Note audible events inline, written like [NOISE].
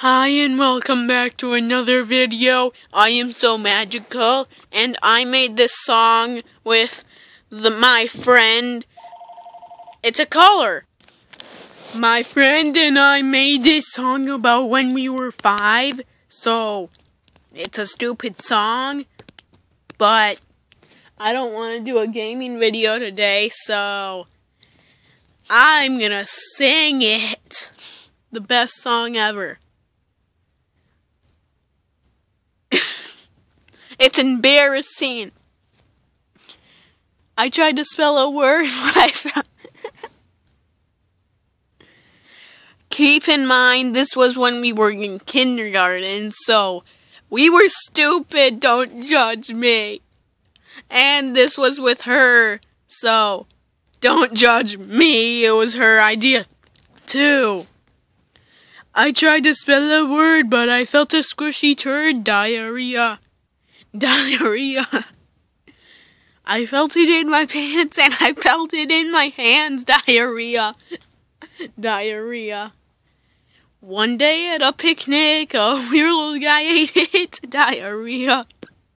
Hi and welcome back to another video. I am so magical and I made this song with the my friend. It's a color. My friend and I made this song about when we were 5. So it's a stupid song, but I don't want to do a gaming video today, so I'm going to sing it. The best song ever. It's embarrassing. I tried to spell a word [LAUGHS] when I found. Keep in mind, this was when we were in kindergarten, so we were stupid. Don't judge me. And this was with her, so don't judge me. It was her idea, too. I tried to spell a word, but I felt a squishy turd diarrhea. [LAUGHS] diarrhea. I felt it in my pants and I felt it in my hands. Diarrhea. [LAUGHS] diarrhea. One day at a picnic, a weird little guy [LAUGHS] ate it. Diarrhea.